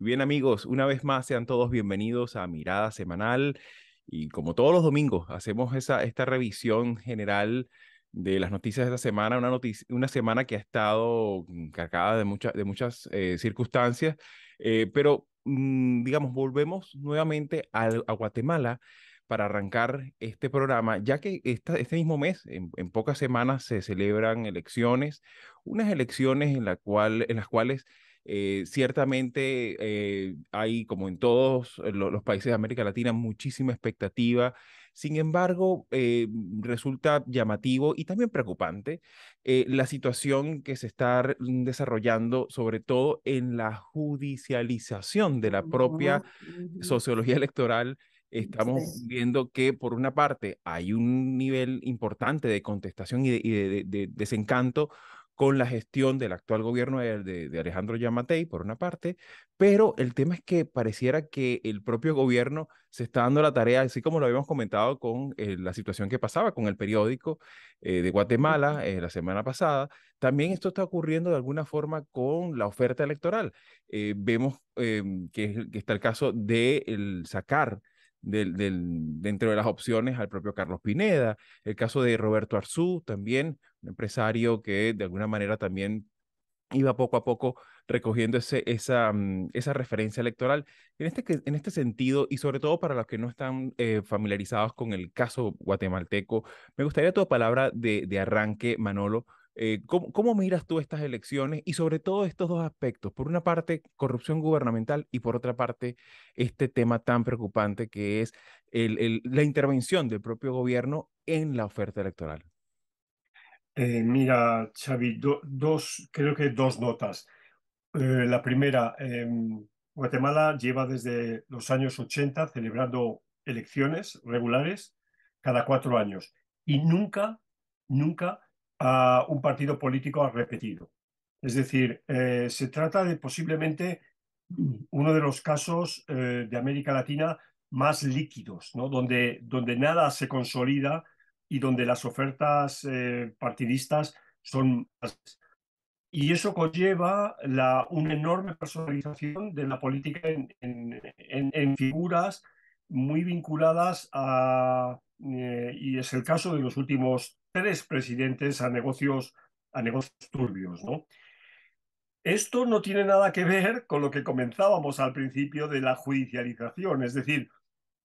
Bien amigos, una vez más sean todos bienvenidos a Mirada Semanal y como todos los domingos hacemos esa, esta revisión general de las noticias de esta semana, una, una semana que ha estado cargada de, de muchas eh, circunstancias, eh, pero mm, digamos, volvemos nuevamente a, a, Guatemala para arrancar este programa, ya que este mismo mes, en, pocas semanas, se celebran elecciones, unas elecciones en, la cual, en las cuales eh, ciertamente eh, hay, como en todos eh, los, países de América Latina, muchísima expectativa. Sin embargo, resulta llamativo y también preocupante la situación que se está mm, desarrollando, sobre todo en la judicialización de la propia ah, sociología electoral estamos viendo que por una parte hay un nivel importante de contestación y de desencanto con la gestión del actual gobierno de, Alejandro Yamatei, por una parte, pero el tema es que pareciera que el propio gobierno se está dando la tarea, así como lo habíamos comentado con eh, la situación que pasaba con el periódico eh, de Guatemala eh, la semana pasada, también esto está ocurriendo de alguna forma con la oferta electoral. vemos que, está el caso de sacar del, dentro de las opciones al propio Carlos Pineda, el caso de Roberto Arzú también un empresario que de alguna manera también iba poco a poco recogiendo ese, esa, mm, esa referencia electoral. En este, en este sentido, y sobre todo para los que no están eh, familiarizados con el caso guatemalteco, me gustaría tu palabra de, arranque, Manolo. Eh, ¿cómo, miras tú estas elecciones y sobre todo estos dos aspectos? Por una parte, corrupción gubernamental y por otra parte, este tema tan preocupante que es el, la intervención del propio gobierno en la oferta electoral. Eh, mira, Xavi, dos, creo que dos notas. Eh, la primera, em, Guatemala lleva desde los años 80 celebrando elecciones regulares cada cuatro años y nunca, nunca a un partido político ha repetido. Es decir, eh, se trata de posiblemente uno de los casos de América Latina más líquidos, ¿no? donde, donde nada se consolida y donde las ofertas eh, partidistas son Y eso conlleva la, una enorme personalización de la política en, figuras muy vinculadas a, eh, y es el caso de los últimos tres presidentes a negocios, a negocios turbios. ¿no? Esto no tiene nada que ver con lo que comenzábamos al principio de la judicialización, es decir,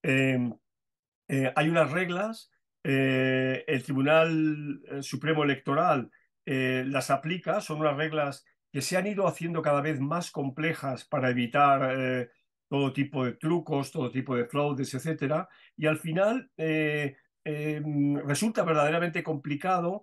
em, eh, hay unas reglas eh, el Tribunal eh, Supremo Electoral eh, las aplica, son unas reglas que se han ido haciendo cada vez más complejas para evitar todo tipo de trucos, todo tipo de fraudes, etcétera, y al final resulta verdaderamente complicado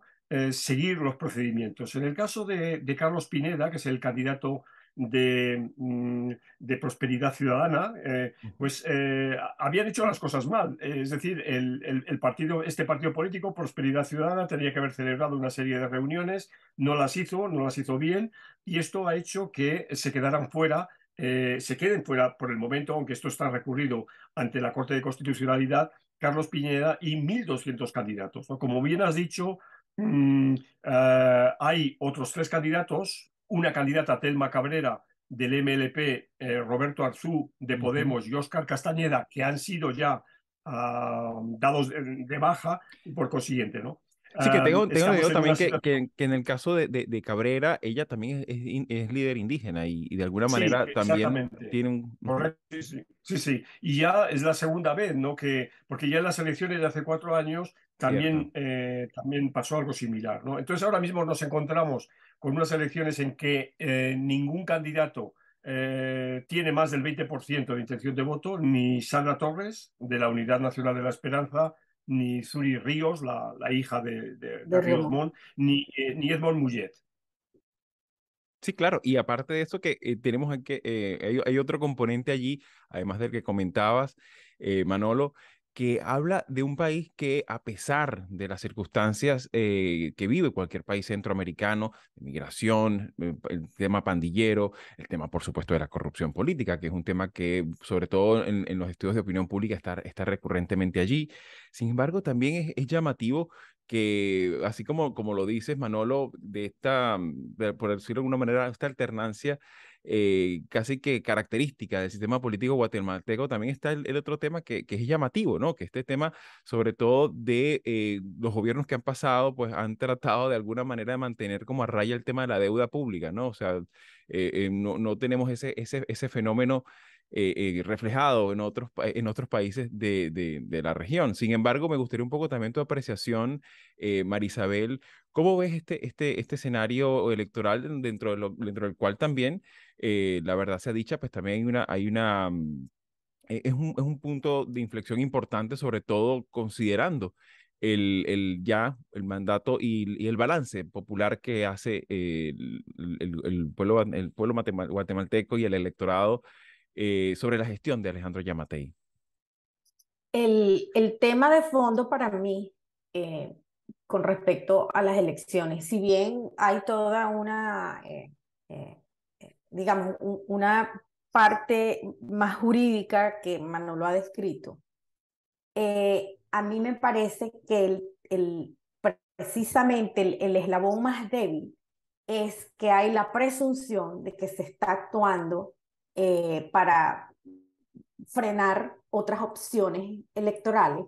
seguir los procedimientos. En el caso de, de Carlos Pineda, que es el candidato Mm, de, prosperidad ciudadana, eh, pues eh, habían hecho las cosas mal. Es decir, el, partido, este partido político, Prosperidad Ciudadana, tenía que haber celebrado una serie de reuniones, no las hizo, no las hizo bien, y esto ha hecho que se quedaran fuera eh, se queden fuera por el momento, aunque esto está recurrido ante la Corte de Constitucionalidad, Carlos Piñera y 1.200 candidatos. Como bien has dicho, mm, hay otros tres candidatos una candidata, Telma Cabrera, del MLP, eh, Roberto Arzú, de Podemos, y Oscar Castañeda, que han sido ya ah, dados eh, de, baja, y por consiguiente, ¿no? Sí, que ah, tengo, también que, en el caso de, Cabrera, ella también es, líder indígena y, de alguna manera también tiene un... Sí sí, Y ya es la segunda vez, ¿no? Que, porque ya en las elecciones de hace cuatro años también, eh, también pasó algo similar, ¿no? Entonces ahora mismo nos encontramos con unas elecciones en que eh, ningún candidato eh, tiene más del 20% de intención de voto, ni Sandra Torres, de la Unidad Nacional de la Esperanza, ni Zuri Ríos, la, hija de, Ríos Montt, ni, eh, ni Edmond Mullet. Sí, claro, y aparte de eso que tenemos que, hay, otro componente allí, además del que comentabas, Manolo, que habla de un país que, a pesar de las circunstancias eh, que vive cualquier país centroamericano, migración, eh, el tema pandillero, el tema, por supuesto, de la corrupción política, que es un tema que, sobre todo en, los estudios de opinión pública, está, recurrentemente allí. Sin embargo, también es, llamativo que, así como, como lo dices, Manolo, de esta, por decirlo de alguna manera, esta alternancia eh, casi que característica del sistema político guatemalteco, también está el, otro tema que, es llamativo, ¿no? Que este tema, sobre todo de eh, los gobiernos que han pasado, pues han tratado de alguna manera de mantener como a raya el tema de la deuda pública, ¿no? O sea, eh, no, no tenemos ese, ese, ese fenómeno eh, eh, reflejado en otros, en otros países de, la región. Sin embargo, me gustaría un poco también tu apreciación, eh, Marisabel, ¿cómo ves este, este, este escenario electoral dentro, de dentro del cual también, la verdad sea dicha, pues también hay una... Hay una mm, e, es un, punto de inflexión importante, sobre todo considerando el, el, ya el mandato y, el balance popular que hace pueblo, el pueblo guatemalteco y el electorado eh, sobre la gestión de Alejandro Yamatei? El, tema de fondo para mí eh, con respecto a las elecciones, si bien hay toda una, eh, digamos, una parte más jurídica que Manolo ha descrito, a mí me parece que el, el precisamente el eslabón más débil es que hay la presunción de que se está actuando eh, para frenar otras opciones electorales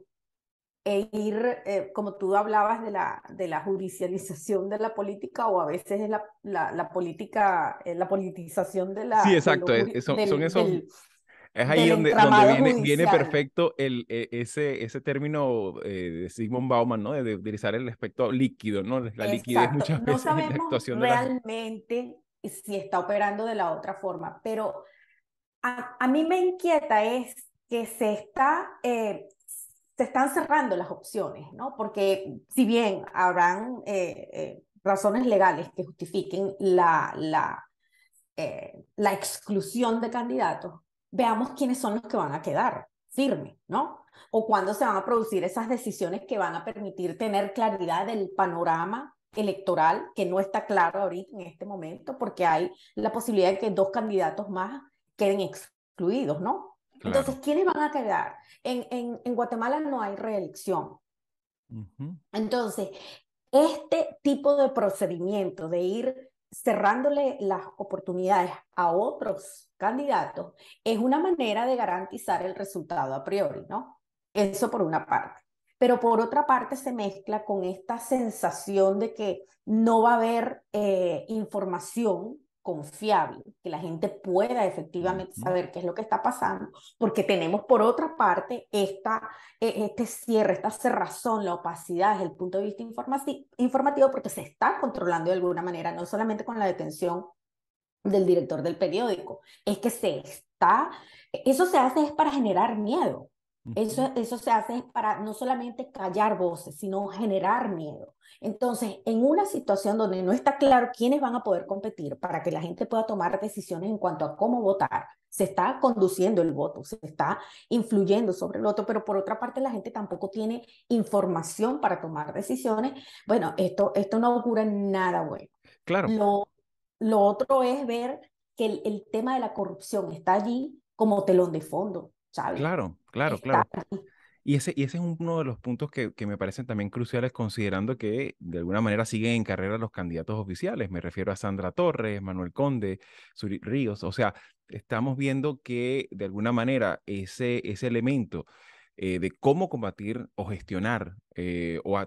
e ir, eh, como tú hablabas de la, de la judicialización de la política o a veces la, la, política, eh, la politización de la... Sí, exacto, e, es, son, esos... es ahí donde, donde viene, viene, perfecto el, e, ese, ese término de Sigmund Bauman, ¿no? De, utilizar el aspecto líquido, ¿no? La liquidez muchas veces la actuación realmente si está operando de la otra forma. Pero a, mí me inquieta es que se está... Eh, se están cerrando las opciones, ¿no? Porque si bien habrán eh, eh, razones legales que justifiquen la, la, la exclusión de candidatos, veamos quiénes son los que van a quedar firme ¿no? O cuándo se van a producir esas decisiones que van a permitir tener claridad del panorama electoral, que no está claro ahorita en este momento, porque hay la posibilidad de que dos candidatos más queden excluidos, ¿no? Entonces, ¿quiénes van a quedar? En, Guatemala no hay reelección. Entonces, este tipo de procedimiento de ir cerrándole las oportunidades a otros candidatos es una manera de garantizar el resultado a priori, ¿no? Eso por una parte pero por otra parte se mezcla con esta sensación de que no va a haber eh, información confiable, que la gente pueda efectivamente saber qué es lo que está pasando, porque tenemos por otra parte esta, e-, este cierre, esta cerrazón, la opacidad desde el punto de vista informativo, porque se está controlando de alguna manera, no solamente con la detención del director del periódico, es que se está, eso se hace es para generar miedo, eso, eso, se hace para no solamente callar voces, sino generar miedo. Entonces, en una situación donde no está claro quiénes van a poder competir para que la gente pueda tomar decisiones en cuanto a cómo votar, se está conduciendo el voto, se está influyendo sobre el voto, pero por otra parte la gente tampoco tiene información para tomar decisiones. Bueno, esto, esto no en nada bueno. Claro. Lo, lo otro es ver que el tema de la corrupción está allí como telón de fondo Claro, claro, claro. Y ese, y ese es uno de los puntos que, que, me parecen también cruciales, considerando que de alguna manera siguen en carrera los candidatos oficiales. Me refiero a Sandra Torres, Manuel Conde, Suri Ríos. O sea, estamos viendo que de alguna manera ese, ese elemento eh, de cómo combatir o gestionar eh, o,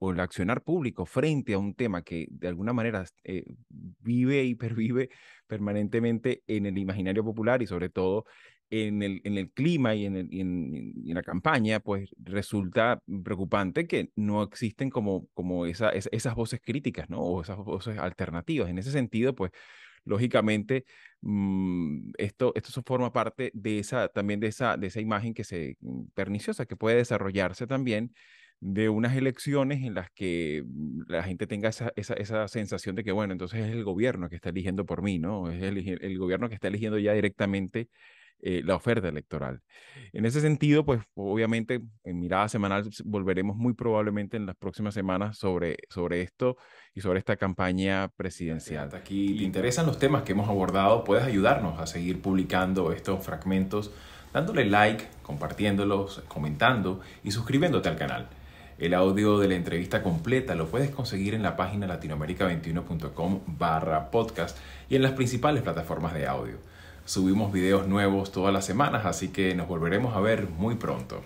o, el accionar público frente a un tema que de alguna manera eh, vive y pervive permanentemente en el imaginario popular y sobre todo en el, en el clima y en, el, en, la campaña, pues resulta preocupante que no existen como, como esa, esas voces críticas, ¿no? O esas voces alternativas. En ese sentido, pues lógicamente mm, esto, esto forma parte de esa, también de esa, de esa imagen que se, mm, perniciosa que puede desarrollarse también de unas elecciones en las que mm, la gente tenga esa, esa, esa, sensación de que, bueno, entonces es el gobierno que está eligiendo por mí, ¿no? Es el, el gobierno que está eligiendo ya directamente eh, la oferta electoral. En ese sentido, pues obviamente en mirada semanal volveremos muy probablemente en las próximas semanas sobre, sobre esto y sobre esta campaña presidencial. aquí, ¿te pues interesan los temas que hemos abordado? Puedes ayudarnos a seguir publicando estos fragmentos dándole like, compartiéndolos, comentando y suscribiéndote al canal. El audio de la entrevista completa lo puedes conseguir en la página latinoamerica21.com barra podcast y en las principales plataformas de audio subimos videos nuevos todas las semanas, así que nos volveremos a ver muy pronto.